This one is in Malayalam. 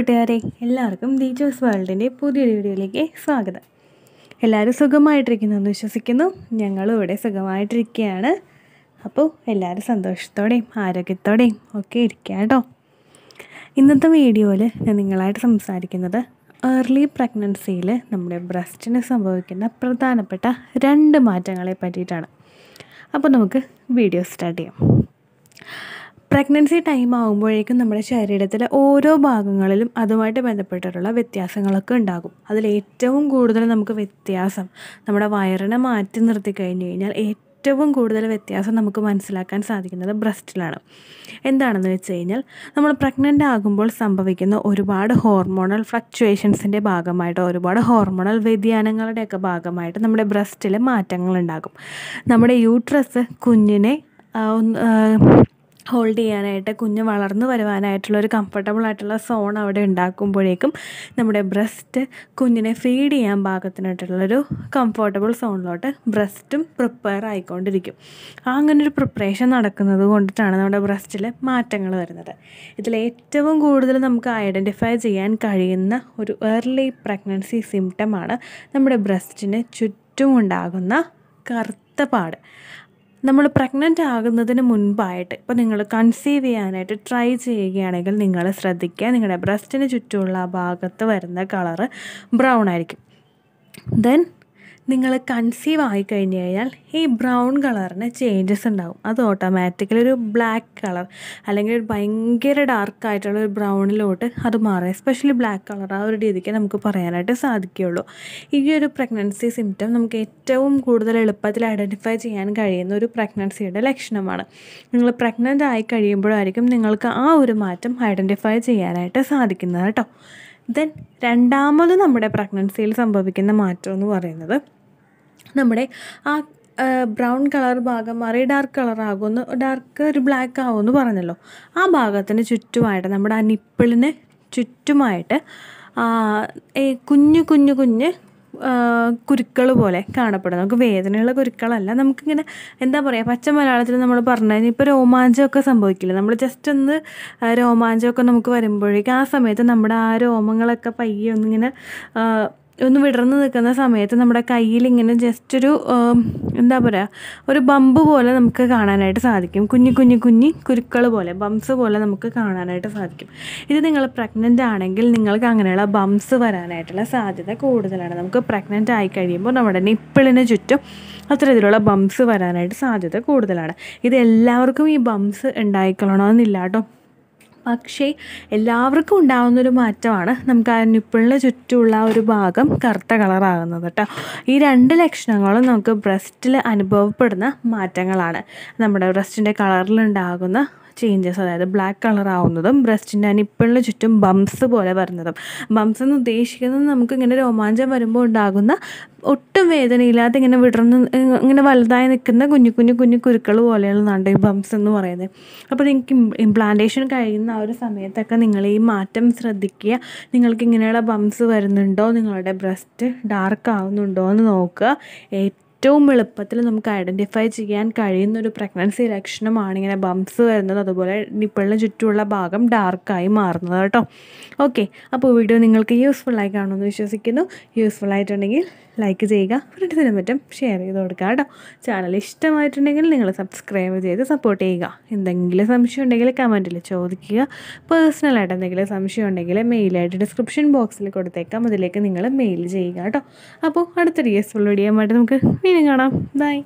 കൂട്ടുകാരെ എല്ലാവർക്കും ജോസ് വേൾഡിൻ്റെ പുതിയൊരു വീഡിയോയിലേക്ക് സ്വാഗതം എല്ലാവരും സുഖമായിട്ടിരിക്കുന്നു എന്ന് വിശ്വസിക്കുന്നു ഞങ്ങളും ഇവിടെ സുഖമായിട്ടിരിക്കുകയാണ് അപ്പോൾ എല്ലാവരും സന്തോഷത്തോടെയും ആരോഗ്യത്തോടെയും ഒക്കെ ഇരിക്കുക കേട്ടോ ഇന്നത്തെ വീഡിയോയിൽ ഞാൻ നിങ്ങളായിട്ട് സംസാരിക്കുന്നത് ഏർലി പ്രഗ്നൻസിയിൽ നമ്മുടെ ബ്രസ്റ്റിന് സംഭവിക്കുന്ന പ്രധാനപ്പെട്ട രണ്ട് മാറ്റങ്ങളെ പറ്റിയിട്ടാണ് അപ്പോൾ നമുക്ക് വീഡിയോ സ്റ്റാർട്ട് ചെയ്യാം പ്രഗ്നൻസി ടൈം ആകുമ്പോഴേക്കും നമ്മുടെ ശരീരത്തിലെ ഓരോ ഭാഗങ്ങളിലും അതുമായിട്ട് ബന്ധപ്പെട്ടിട്ടുള്ള വ്യത്യാസങ്ങളൊക്കെ ഉണ്ടാകും അതിൽ ഏറ്റവും കൂടുതൽ നമുക്ക് വ്യത്യാസം നമ്മുടെ വയറിനെ മാറ്റി നിർത്തി കഴിഞ്ഞ് കഴിഞ്ഞാൽ ഏറ്റവും കൂടുതൽ വ്യത്യാസം നമുക്ക് മനസ്സിലാക്കാൻ സാധിക്കുന്നത് ബ്രസ്റ്റിലാണ് എന്താണെന്ന് വെച്ച് കഴിഞ്ഞാൽ നമ്മൾ പ്രഗ്നൻ്റ് ആകുമ്പോൾ സംഭവിക്കുന്ന ഒരുപാട് ഹോർമോണൽ ഫ്ലക്ച്വേഷൻസിൻ്റെ ഭാഗമായിട്ട് ഒരുപാട് ഹോർമോണൽ വ്യതിയാനങ്ങളുടെയൊക്കെ ഭാഗമായിട്ട് നമ്മുടെ ബ്രസ്റ്റിൽ മാറ്റങ്ങളുണ്ടാകും നമ്മുടെ യൂട്രസ് കുഞ്ഞിനെ ഹോൾഡ് ചെയ്യാനായിട്ട് കുഞ്ഞ് വളർന്നു വരുവാനായിട്ടുള്ള ഒരു കംഫർട്ടബിൾ ആയിട്ടുള്ള സോൺ അവിടെ ഉണ്ടാക്കുമ്പോഴേക്കും നമ്മുടെ ബ്രസ്റ്റ് കുഞ്ഞിനെ ഫീഡ് ചെയ്യാൻ പാകത്തിനായിട്ടുള്ളൊരു കംഫർട്ടബിൾ സോണിലോട്ട് ബ്രസ്റ്റും പ്രിപ്പയർ ആയിക്കൊണ്ടിരിക്കും അങ്ങനെ ഒരു പ്രിപ്പറേഷൻ നടക്കുന്നത് കൊണ്ടിട്ടാണ് നമ്മുടെ ബ്രസ്റ്റിൽ മാറ്റങ്ങൾ വരുന്നത് ഇതിൽ ഏറ്റവും കൂടുതൽ നമുക്ക് ഐഡൻറ്റിഫൈ ചെയ്യാൻ കഴിയുന്ന ഒരു ഏർലി പ്രഗ്നൻസി സിംറ്റമാണ് നമ്മുടെ ബ്രസ്റ്റിന് ചുറ്റുമുണ്ടാകുന്ന കറുത്ത പാട് നമ്മൾ പ്രഗ്നൻ്റ് ആകുന്നതിന് മുൻപായിട്ട് ഇപ്പോൾ നിങ്ങൾ കൺസീവ് ചെയ്യാനായിട്ട് ട്രൈ ചെയ്യുകയാണെങ്കിൽ നിങ്ങൾ ശ്രദ്ധിക്കുക നിങ്ങളുടെ ബ്രസ്റ്റിന് ചുറ്റുമുള്ള ആ ഭാഗത്ത് വരുന്ന കളറ് ബ്രൗൺ ആയിരിക്കും ദെൻ നിങ്ങൾ കൺസീവ് ആയി കഴിഞ്ഞ് കഴിഞ്ഞാൽ ഈ ബ്രൗൺ കളറിന് ചേഞ്ചസ് ഉണ്ടാകും അത് ഓട്ടോമാറ്റിക്കലി ഒരു ബ്ലാക്ക് കളർ അല്ലെങ്കിൽ ഒരു ഭയങ്കര ഡാർക്കായിട്ടുള്ള ഒരു ബ്രൗണിലോട്ട് അത് മാറും എസ്പെഷ്യലി ബ്ലാക്ക് കളർ ആ ഒരു രീതിക്ക് നമുക്ക് പറയാനായിട്ട് സാധിക്കുകയുള്ളൂ ഈ ഒരു പ്രഗ്നൻസി സിംറ്റം നമുക്ക് ഏറ്റവും കൂടുതൽ എളുപ്പത്തിൽ ഐഡൻറ്റിഫൈ ചെയ്യാൻ കഴിയുന്ന ഒരു പ്രഗ്നൻസിയുടെ ലക്ഷണമാണ് നിങ്ങൾ പ്രഗ്നൻ്റ് ആയി കഴിയുമ്പോഴായിരിക്കും നിങ്ങൾക്ക് ആ ഒരു മാറ്റം ഐഡൻറ്റിഫൈ ചെയ്യാനായിട്ട് സാധിക്കുന്നത് കേട്ടോ ദെൻ രണ്ടാമത് നമ്മുടെ പ്രഗ്നൻസിയിൽ സംഭവിക്കുന്ന മാറ്റം എന്ന് പറയുന്നത് നമ്മുടെ ആ ബ്രൗൺ കളർ ഭാഗം മാറി ഡാർക്ക് കളർ ആകുമെന്ന് ഡാർക്ക് ഒരു ബ്ലാക്ക് ആകുമെന്ന് പറഞ്ഞല്ലോ ആ ഭാഗത്തിന് ചുറ്റുമായിട്ട് നമ്മുടെ ആ നിപ്പിളിന് ചുറ്റുമായിട്ട് കുഞ്ഞു കുഞ്ഞു കുഞ്ഞ് കുരുക്കൾ പോലെ കാണപ്പെടുന്നു നമുക്ക് വേദനയുള്ള കുരുക്കളല്ല നമുക്കിങ്ങനെ എന്താ പറയുക പച്ച മലയാളത്തിൽ നമ്മൾ പറഞ്ഞു കഴിഞ്ഞാൽ ഇപ്പോൾ രോമാഞ്ചമൊക്കെ സംഭവിക്കില്ല നമ്മൾ ജസ്റ്റ് ഒന്ന് രോമാഞ്ചമൊക്കെ നമുക്ക് വരുമ്പോഴേക്കും ആ സമയത്ത് നമ്മുടെ ആ രോമങ്ങളൊക്കെ പയ്യെ ഒന്നിങ്ങനെ ഒന്ന് വിടർന്ന് നിൽക്കുന്ന സമയത്ത് നമ്മുടെ കയ്യിൽ ഇങ്ങനെ ജസ്റ്റ് ഒരു എന്താ പറയുക ഒരു ബമ്പ് പോലെ നമുക്ക് കാണാനായിട്ട് സാധിക്കും കുഞ്ഞു കുഞ്ഞു കുഞ്ഞു കുരുക്കൾ പോലെ ബംസ് പോലെ നമുക്ക് കാണാനായിട്ട് സാധിക്കും ഇത് നിങ്ങൾ പ്രഗ്നൻ്റ് ആണെങ്കിൽ നിങ്ങൾക്ക് അങ്ങനെയുള്ള ബംസ് വരാനായിട്ടുള്ള സാധ്യത കൂടുതലാണ് നമുക്ക് പ്രഗ്നൻ്റ് ആയി കഴിയുമ്പോൾ നമ്മുടെ നിപ്പിളിന് ചുറ്റും അത്തരത്തിലുള്ള ബംസ് വരാനായിട്ട് സാധ്യത കൂടുതലാണ് ഇത് എല്ലാവർക്കും ഈ ബംസ് ഉണ്ടായിക്കൊള്ളണമെന്നില്ല കേട്ടോ പക്ഷേ എല്ലാവർക്കും ഉണ്ടാകുന്നൊരു മാറ്റമാണ് നമുക്ക് ആ നിപ്പിളിന് ചുറ്റുമുള്ള ഒരു ഭാഗം കറുത്ത കളറാകുന്നത് കേട്ടോ ഈ രണ്ട് ലക്ഷണങ്ങളും നമുക്ക് ബ്രസ്റ്റിൽ അനുഭവപ്പെടുന്ന മാറ്റങ്ങളാണ് നമ്മുടെ ബ്രസ്റ്റിൻ്റെ കളറിലുണ്ടാകുന്ന ചേഞ്ചസ് അതായത് ബ്ലാക്ക് കളർ ആവുന്നതും ബ്രസ്റ്റിൻ്റെ അനിപ്പിളിന് ചുറ്റും ബംസ് പോലെ വരുന്നതും ബംസ് എന്ന് ഉദ്ദേശിക്കുന്നത് നമുക്ക് ഇങ്ങനെ രോമാഞ്ചം വരുമ്പോൾ ഉണ്ടാകുന്ന ഒട്ടും വേദനയില്ലാതെ ഇങ്ങനെ വിടർന്ന് ഇങ്ങനെ വലുതായി നിൽക്കുന്ന കുഞ്ഞു കുഞ്ഞു കുഞ്ഞു കുരുക്കൾ പോലെയുള്ളതാണ് ഈ ബംസ് എന്ന് പറയുന്നത് അപ്പോൾ നിങ്ങൾക്ക് ഇംപ്ലാന്റേഷൻ കഴിയുന്ന ആ ഒരു സമയത്തൊക്കെ നിങ്ങൾ ഈ മാറ്റം ശ്രദ്ധിക്കുക നിങ്ങൾക്ക് ഇങ്ങനെയുള്ള ബംസ് വരുന്നുണ്ടോ നിങ്ങളുടെ ബ്രസ്റ്റ് ഡാർക്ക് ആവുന്നുണ്ടോ എന്ന് നോക്കുക ഏറ്റവും എളുപ്പത്തിൽ നമുക്ക് ഐഡൻറ്റിഫൈ ചെയ്യാൻ കഴിയുന്ന ഒരു പ്രഗ്നൻസി ലക്ഷണമാണ് ഇങ്ങനെ ബംസ് വരുന്നത് അതുപോലെ നിപ്പിളിന് ചുറ്റുമുള്ള ഭാഗം ഡാർക്കായി മാറുന്നത് കേട്ടോ ഓക്കെ അപ്പോൾ വീഡിയോ നിങ്ങൾക്ക് യൂസ്ഫുള്ളായി കാണുമെന്ന് വിശ്വസിക്കുന്നു യൂസ്ഫുൾ ആയിട്ടുണ്ടെങ്കിൽ ലൈക്ക് ചെയ്യുക ഫ്രണ്ട്സിനും മറ്റും ഷെയർ ചെയ്ത് കൊടുക്കുക കേട്ടോ ചാനൽ ഇഷ്ടമായിട്ടുണ്ടെങ്കിൽ നിങ്ങൾ സബ്സ്ക്രൈബ് ചെയ്ത് സപ്പോർട്ട് ചെയ്യുക എന്തെങ്കിലും സംശയം ഉണ്ടെങ്കിൽ കമൻറ്റിൽ ചോദിക്കുക പേഴ്സണലായിട്ട് എന്തെങ്കിലും സംശയം ഉണ്ടെങ്കിൽ മെയിലായിട്ട് ഡിസ്ക്രിപ്ഷൻ ബോക്സിൽ കൊടുത്തേക്കാം അതിലേക്ക് നിങ്ങൾ മെയിൽ ചെയ്യുക കേട്ടോ അപ്പോൾ അടുത്തൊരു യൂസ്ഫുൾ വീഡിയോ ആയിട്ട് നമുക്ക് വീണ്ടും കാണാം ബൈ